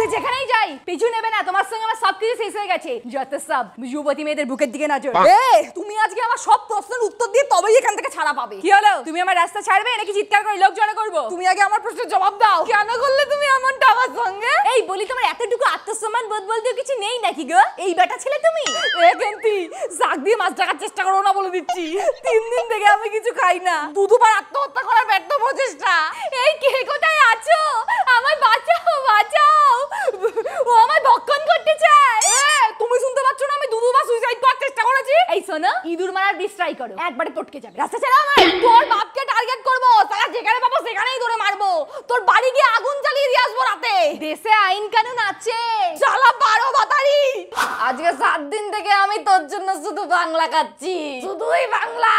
সে যেখানেই যাই পিছু নেবে না তোমার সঙ্গে আমার সবকিছু শেষ হয়ে গেছে যত সব যুবতী মেয়েদের বুকের দিকে নজর এ তুমি আজকে আমার সব প্রশ্নের উত্তর দিয়ে তবেই এখান থেকে ছাড়া পাবে কি হলো তুমি আমার রাস্তা ছাড়বে নাকি চিৎকার করে লোক জড়ো করবো তুমি আগে আমার প্রশ্নের জবাব দাও কেন করলে তুমি এমনটা আমার সঙ্গে এই বলি তোমার এতটুকু আত্মসম্মান বোধ বলতেও কিছু নেই নাকি গো এই বেটা ছেলে তুমি কেন্তি শাক দিয়ে মাছ ডাকার চেষ্টা করো না বলে দিচ্ছি তিন দিন থেকে আমি কিছু খাই না দুদুবার আত্মহত্যা করার ব্যর্থ প্রচেষ্টা এই কে কোথায় ইঁদুর মারার ট্রাই করো একবারে পটকে যাবে রাস্তা আমার তোর বাপকে টার্গেট তারা যেখানে পাবো সেখানেই ধরে মারবো তোর বাড়ি গিয়ে আগুন জ্বালিয়ে দিয়ে আসবো রাতে দেশে আইন কানুন আছে বাতারি আজকে সাত দিন থেকে আমি তোর জন্য শুধু বাংলা খাচ্ছি শুধুই বাংলা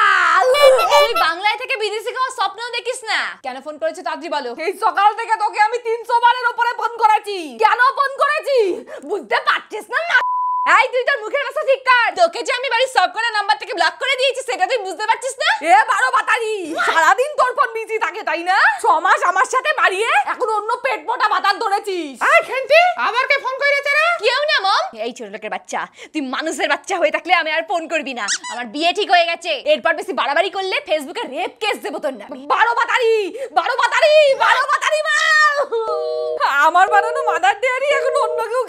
তুই বাংলায় থেকে বিদেশি খাওয়ার স্বপ্ন দেখিস না কেন ফোন করেছো তাড়াতাড়ি বলো এই সকাল থেকে তোকে আমি তিনশো বারের ওপরে ফোন করেছি কেন ফোন করেছি বুঝতে পারছিস না এই তুই তোর মুখের ভাষা ঠিক তোকে যে আমি বাড়ি সব করা নাম্বারটাকে ব্লক করে দিয়েছি সেটা তুই বুঝতে পারছিস না এ বারো বাতারি সারাদিন তোর ফোন বিজি থাকে তাই না ছ মাস আমার সাথে বাড়িয়ে এখন অন্য পেট মোটা বাতার ধরেছিস আয় খেন্তি আবার কে ফোন কইরেছে রে কেউ না মম এই ছোট লোকের বাচ্চা তুই মানুষের বাচ্চা হয়ে থাকলে আমি আর ফোন করবি না আমার বিয়ে ঠিক হয়ে গেছে এরপর বেশি বাড়াবাড়ি করলে ফেসবুকে রেপ কেস দেবো তোর না বারো বাতারি বারো বাতারি বারো বাতারি মা আমার বানানো মাদার ডেয়ারি এখন অন্য কেউ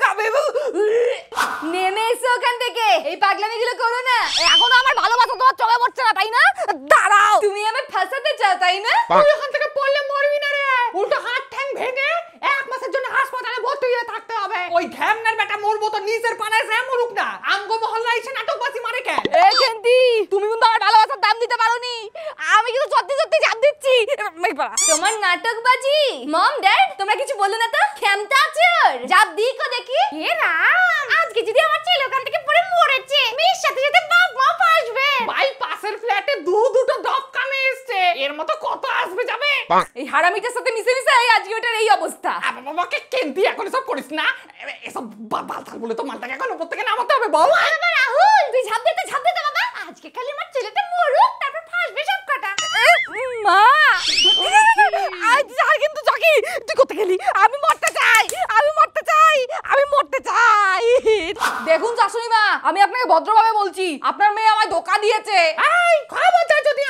এই পাগলামি করো না এখন আমার ভালোবাসা তোমার চলে পড়ছে না তাই না দাঁড়াও তুমি আমি ফাঁসাতে চাও তাই না তুই ওখান থেকে পড়লে মরবি না রে উল্টো হাত ঠ্যাং ভেঙে এক মাসের জন্য হাসপাতালে ভর্তি হয়ে থাকতে হবে ওই ঘ্যামনার বেটা মরবো তো নিজের পানায় সে মরুক না আমগো মহল্লা এসে নাটকবাজি মারে কেন এ কেন্দি তুমি কিন্তু আমার ভালোবাসার দাম দিতে পারোনি আমি কিন্তু সত্যি সত্যি জান দিচ্ছি তোমার নাটকবাজি মম ড্যাড তোমরা কিছু বলো না তো ক্ষমতা আছে জাপ দিই কো দেখি এ রাম আজ এই হারামিটার সাথে মিশে মিশে এই আজকে ওটার এই অবস্থা বাবাকে কেন্দি এখন সব করিস না এসব বলে তো মালটাকে এখন উপর থেকে নামাতে হবে বল রাহুল তুই দিতে দিতে বাবা আজকে খালি আমার ছেলেটা মরুক তারপর ফাঁসবে সব কটা মা আজ কিন্তু তুই গেলি আমি মরতে চাই আমি মরতে চাই আমি মরতে চাই দেখুন শাশুড়ি মা আমি আপনাকে ভদ্রভাবে বলছি আপনার মেয়ে আমায় ধোকা দিয়েছে খবর যদি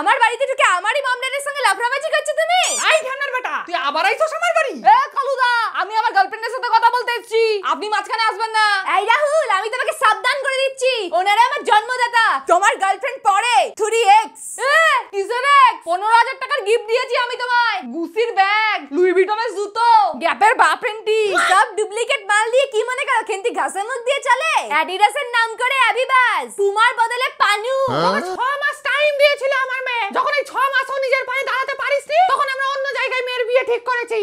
আমার বাড়িতে ঢুকে আমারই মামলানের সঙ্গে লাফরাবাজি করছো তুমি আই ধ্যানার বেটা তুই আবার আইছস আমার বাড়ি এ কলুদা আমি আমার গার্লফ্রেন্ডের সাথে কথা বলতে এসেছি আপনি মাঝখানে আসবেন না এই রাহুল আমি তোমাকে সাবধান করে দিচ্ছি ওনারে আমার জন্মদাতা তোমার গার্লফ্রেন্ড পড়ে 3x এ কিসের এক 15000 টাকার গিফট দিয়েছি আমি তোমায় গুসির ব্যাগ লুই ভিটনের জুতো গ্যাপের বাপ্রেন্টি সব ডুপ্লিকেট মাল দিয়ে কি মনে করো খেন্তি ঘাসের মুখ দিয়ে চলে অ্যাডিডাসের নাম করে অ্যাবিবাস তোমার বদলে পানু আমার হ্যাঁ? তুই ছ মাসও নিজের পায়ে দাঁড়াতে পারিস তখন আমরা অন্য জায়গায় মেয়ের বিয়ে ঠিক করেছি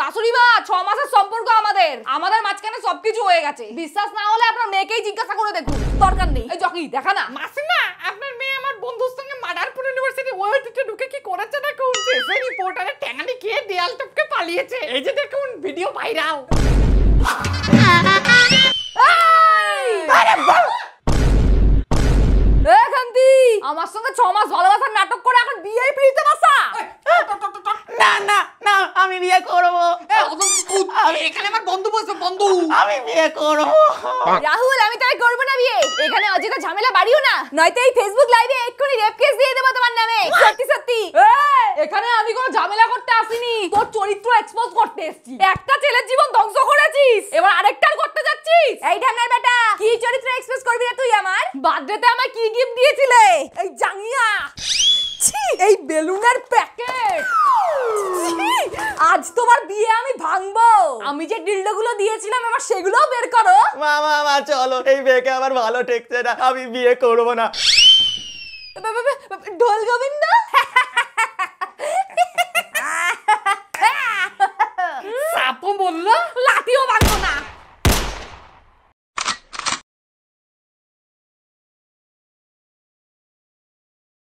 শাশুড়ি মা ছ মাসের সম্পর্ক আমাদের আমাদের মাঝখানে সবকিছু হয়ে গেছে বিশ্বাস না হলে আপনার মেয়েকেই জিজ্ঞাসা করে দেখুন দরকার নেই এই জকি দেখা না মাসিমা আপনার মেয়ে আমার বন্ধুর সঙ্গে মাদারপুর ইউনিভার্সিটি ওয়েবসাইটে ঢুকে কি করেছে দেখুন সেই রিপোর্টারে ট্যাঙানি খেয়ে দেয়াল টপকে পালিয়েছে এই যে দেখুন ভিডিও ভাইরাল আমার সঙ্গে ছ মাস ভালোবাসার নাটক করে এখন বিয়ে ফ্রিতে বাসা না না না আমি বিয়ে করব আমি এখানে আমার বন্ধু বসে বন্ধু আমি বিয়ে করব রাহুল আমি তাই করব না বিয়ে এখানে অযথা ঝামেলা বাড়িও না নয়তো এই ফেসবুক লাইভে এক্ষুনি রেপ কেস দিয়ে দেবো তোমার নামে সত্যি সত্যি এখানে আমি কোনো ঝামেলা করতে আসিনি তোর চরিত্র এক্সপোজ করতে এসেছি একটা ছেলের জীবন ধ্বংস করেছিস এবার আরেকটা করতে যাচ্ছিস এই ঢামনার বেটা কি চরিত্র এক্সপোজ করবি রে তুই আমার বার্থডেতে আমার কি গিফট দিয়েছিলে এই জাঙ্গিয়া ছি এই বেলুনের প্যাকেট আজ তোমার বিয়ে আমি ভাঙবো আমি যে ডিল্ডোগুলো দিয়েছিলাম আমার সেগুলোও বের করো মা মা মা চলো এই বেকে আমার ভালো ঠেকছে না আমি বিয়ে করব না ঢোল গোবিন্দ সাপও বললো